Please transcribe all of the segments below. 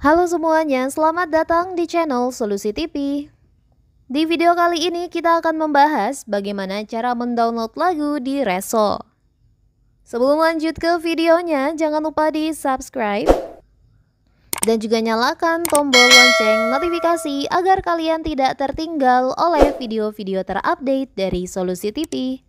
Halo semuanya, selamat datang di channel Solusi TV. Di video kali ini kita akan membahas bagaimana cara mendownload lagu di Reso. Sebelum lanjut ke videonya, jangan lupa di subscribe dan juga nyalakan tombol lonceng notifikasi agar kalian tidak tertinggal oleh video-video terupdate dari Solusi TV.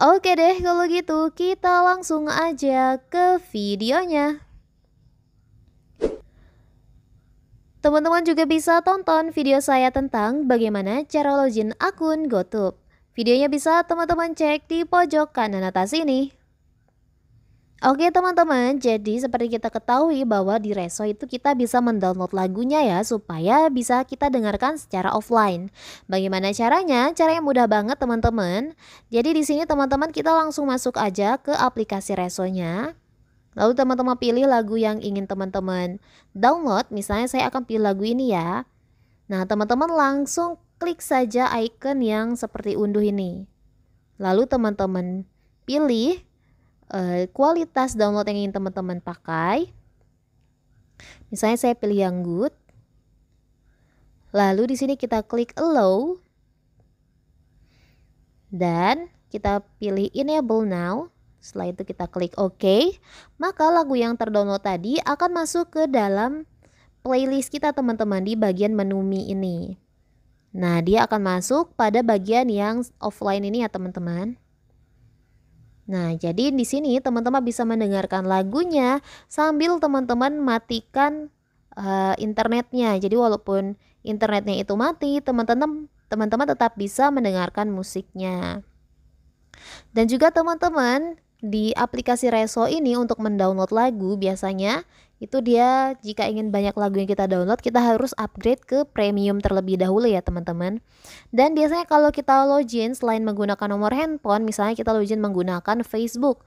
Oke deh kalau gitu kita langsung aja ke videonya. Teman-teman juga bisa tonton video saya tentang bagaimana cara login akun GoTube. Videonya bisa teman-teman cek di pojok kanan atas ini. Oke teman-teman, jadi seperti kita ketahui bahwa di Reso itu kita bisa mendownload lagunya ya supaya bisa kita dengarkan secara offline. Bagaimana caranya? Cara yang mudah banget teman-teman. Jadi di sini teman-teman kita langsung masuk aja ke aplikasi Resonya. Lalu teman-teman pilih lagu yang ingin teman-teman download. Misalnya saya akan pilih lagu ini ya. Nah, teman-teman langsung klik saja icon yang seperti unduh ini. Lalu teman-teman pilih uh, kualitas download yang ingin teman-teman pakai. Misalnya saya pilih yang good. Lalu di sini kita klik allow. Dan kita pilih enable now. Setelah itu kita klik OK, maka lagu yang terdownload tadi akan masuk ke dalam playlist kita teman-teman di bagian menu Mi ini. Nah, dia akan masuk pada bagian yang offline ini ya teman-teman. Nah, jadi di sini teman-teman bisa mendengarkan lagunya sambil teman-teman matikan uh, internetnya. Jadi walaupun internetnya itu mati, teman-teman teman-teman tetap bisa mendengarkan musiknya. Dan juga teman-teman di aplikasi Reso ini untuk mendownload lagu biasanya itu dia jika ingin banyak lagu yang kita download kita harus upgrade ke premium terlebih dahulu ya teman-teman dan biasanya kalau kita login selain menggunakan nomor handphone misalnya kita login menggunakan Facebook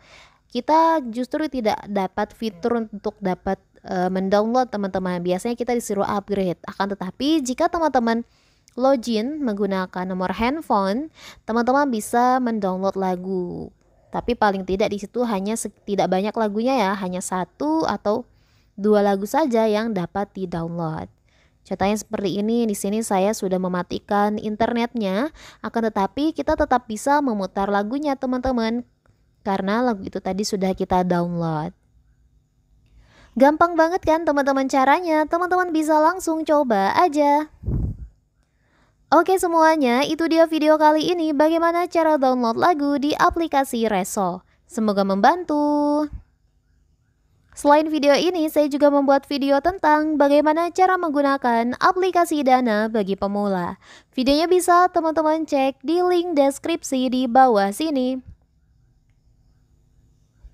kita justru tidak dapat fitur untuk dapat uh, mendownload teman-teman biasanya kita disuruh upgrade akan tetapi jika teman-teman login menggunakan nomor handphone teman-teman bisa mendownload lagu tapi paling tidak di situ hanya tidak banyak lagunya ya, hanya satu atau dua lagu saja yang dapat di-download. Contohnya seperti ini, di sini saya sudah mematikan internetnya, akan tetapi kita tetap bisa memutar lagunya teman-teman karena lagu itu tadi sudah kita download. Gampang banget kan teman-teman caranya, teman-teman bisa langsung coba aja. Oke semuanya, itu dia video kali ini bagaimana cara download lagu di aplikasi Reso. Semoga membantu. Selain video ini, saya juga membuat video tentang bagaimana cara menggunakan aplikasi Dana bagi pemula. Videonya bisa teman-teman cek di link deskripsi di bawah sini.